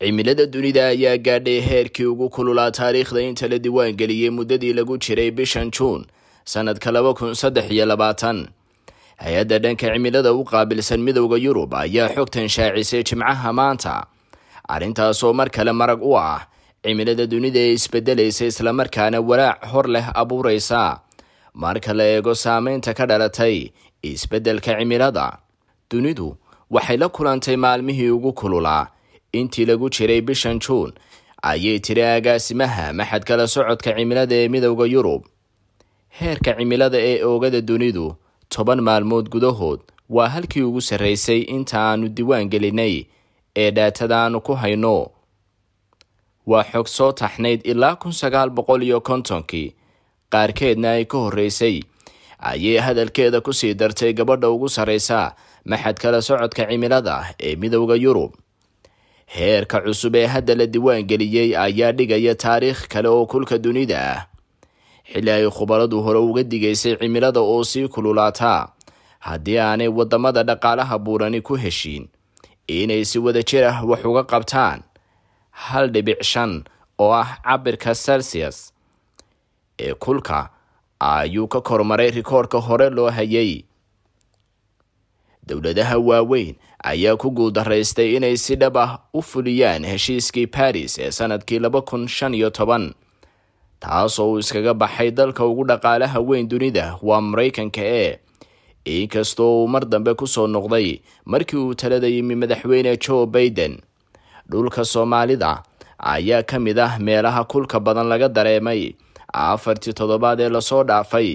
cimilada dunida ayaa gaadhay heerkii ugu kululaa taariikhda inta la diiwaangeliyey muddadii lagu jiray bishan juun sanadka laba kun saddex iyo labaatan hay-adda dhanka cimilada u qaabilsan midowda yurub ayaa xogtan shaacisay jimcaha maanta arrintaasoo mar kale marag u ah cimilada dunida ee isbedelaysa islamarkaana walaac hor leh abuuraysa marka la eego saameynta ka dhalatay isbeddelka cimilada dunidu waxay la kulantay maalmihii ugu kululaa intii lagu jiray bishan juun ayay tiri agaasimaha maxadka la socodka cimilada ee midowda yurub heerka cimilada ee oogada dunidu toban maalmood gudahood waa halkii ugu sarraysay inta aanu diiwaan gelinay ee dhaatada ku hayno waa xog soo taxnayd ilaa kun sagaal boqol iyo kontonkii qaarkeedna ay ka horreysay ayay hadalkeeda kusii dartay gabadha ugu sarraysa maxadka la socodka cimilada ee midowda yurub heerka cusub ee hadda la diwaan diiwaangeliyey ayaa dhigaya taariikh kale oo kulka dunida xilli ay khubaradu hore uga digaysay cimilada oo sii kululaataa haddii aanay waddamada dhaqaalaha buurani ku heshiin inay si wada jir ah wax uga qabtaan hal dhibic shan oo ah cabirka celsius ee kulka ayuu ka kormaray rikoorka hore loo hayay dowladaha waaweyn ayaa ku guuldaraystay inay si dhab ah u fuliyaan heshiiskii baris ee sanadkii laba kun shan iyo toban taasoo uu iskaga baxay dalka ugu dhaqaalaha weyn dunida waa maraykanka e inkastoo uu mar dambe kusoo noqday markii uu talada yimi madaxweyne joe baiden dhulka soomaalida ayaa ka mid ah meelaha kulka badan laga dareemay afartii toddobaad ee lasoo dhaafay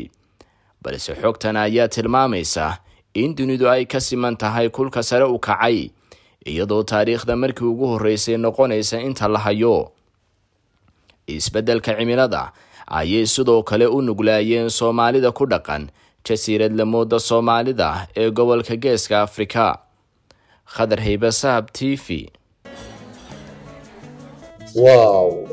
balse xogtan ayaa tilmaamaysa in dunidu ay ka siman tahay kulka sare u kacay iyadoo taariikhda markii ugu horreysay noqonaysa inta la hayo isbeddelka cimilada ayay sidoo kale u nuglaayeen soomaalida ku dhaqan jasiirad soomaalida ee gobolka geeska afrika khadar haybe sahab t v واو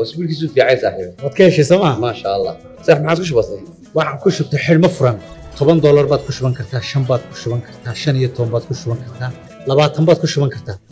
toban dollar baad ku shuban kartaa shan baad ku shuban kartaa shan iyo toban baad ku shuban kartaa labaatan baad ku shuban kartaa